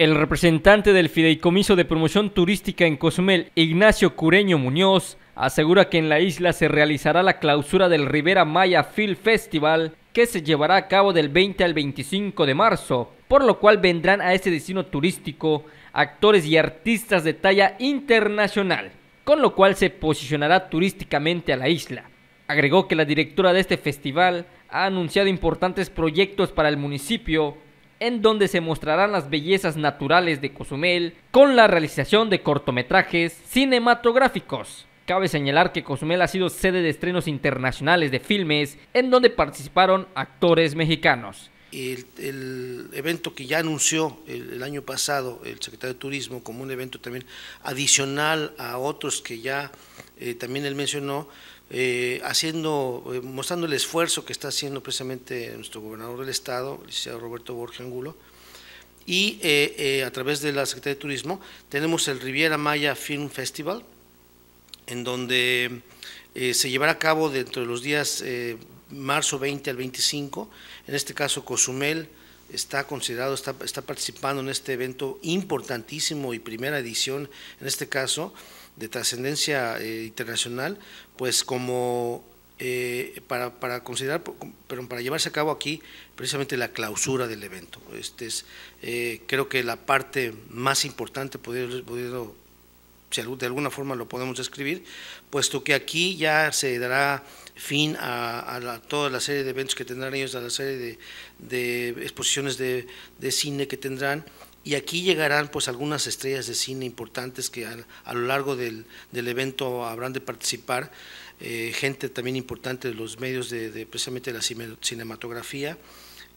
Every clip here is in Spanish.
El representante del Fideicomiso de Promoción Turística en Cozumel, Ignacio Cureño Muñoz, asegura que en la isla se realizará la clausura del Rivera Maya Film Festival que se llevará a cabo del 20 al 25 de marzo, por lo cual vendrán a este destino turístico actores y artistas de talla internacional, con lo cual se posicionará turísticamente a la isla. Agregó que la directora de este festival ha anunciado importantes proyectos para el municipio, en donde se mostrarán las bellezas naturales de Cozumel con la realización de cortometrajes cinematográficos. Cabe señalar que Cozumel ha sido sede de estrenos internacionales de filmes en donde participaron actores mexicanos. El, el, evento que ya anunció el, año pasado el secretario de Turismo como un evento también adicional a otros que ya eh, también él mencionó, eh, haciendo, eh, mostrando el esfuerzo que está haciendo precisamente nuestro gobernador del estado, el licenciado Roberto Borges Angulo, y eh, a través de la Secretaría de Turismo tenemos el Riviera Maya Film Festival, en donde se llevará a cabo dentro de los días marzo 20 al 25, en este caso Cozumel, está considerado, está, participando en este evento importantísimo y primera edición, en este caso, de trascendencia eh, internacional, pues como eh, para, considerar, pero para llevarse a cabo aquí precisamente la clausura del evento. Este es, eh, creo que la parte más importante, podido de alguna forma lo podemos describir, puesto que aquí ya se dará fin a, toda la serie de eventos que tendrán ellos, a la serie de, exposiciones de, cine que tendrán, y aquí llegarán pues algunas estrellas de cine importantes que a, lo largo del, evento habrán de participar, eh, gente también importante de los medios de, de precisamente de la cinematografía,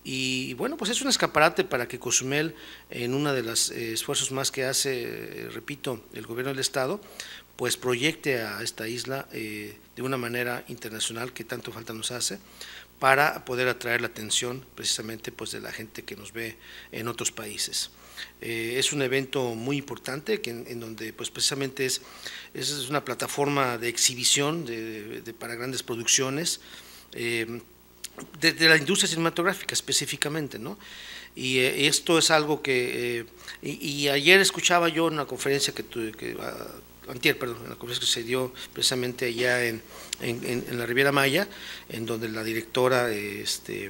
y bueno, pues es un escaparate para que Cozumel, en uno de los eh, esfuerzos más que hace, eh, repito, el gobierno del Estado, pues proyecte a esta isla eh, de una manera internacional que tanto falta nos hace para poder atraer la atención precisamente pues de la gente que nos ve en otros países. es un evento muy importante que en, donde pues precisamente es, es, una plataforma de exhibición de, para grandes producciones de, la industria cinematográfica específicamente, ¿no? Y eh, esto es algo que... Eh, y, ayer escuchaba yo en una conferencia que tuve, que, ah, antier, perdón, en la conferencia que se dio precisamente allá en, la Riviera Maya, en donde la directora este,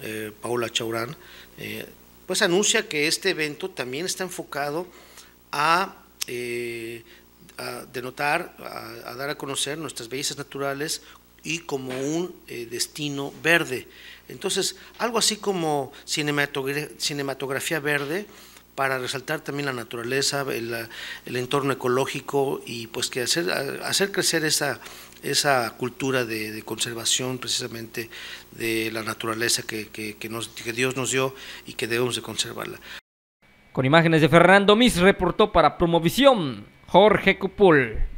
eh, Paula Chaurán, pues anuncia que este evento también está enfocado a denotar, a, dar a conocer nuestras bellezas naturales y como un eh, destino verde. Entonces, algo así como cinematografía, verde para resaltar también la naturaleza, el, entorno ecológico y pues que hacer, hacer crecer esa, esa cultura de, conservación precisamente de la naturaleza que, Dios nos dio y que debemos de conservarla. Con imágenes de Fernando Mis reportó para Promovisión Jorge Cupul.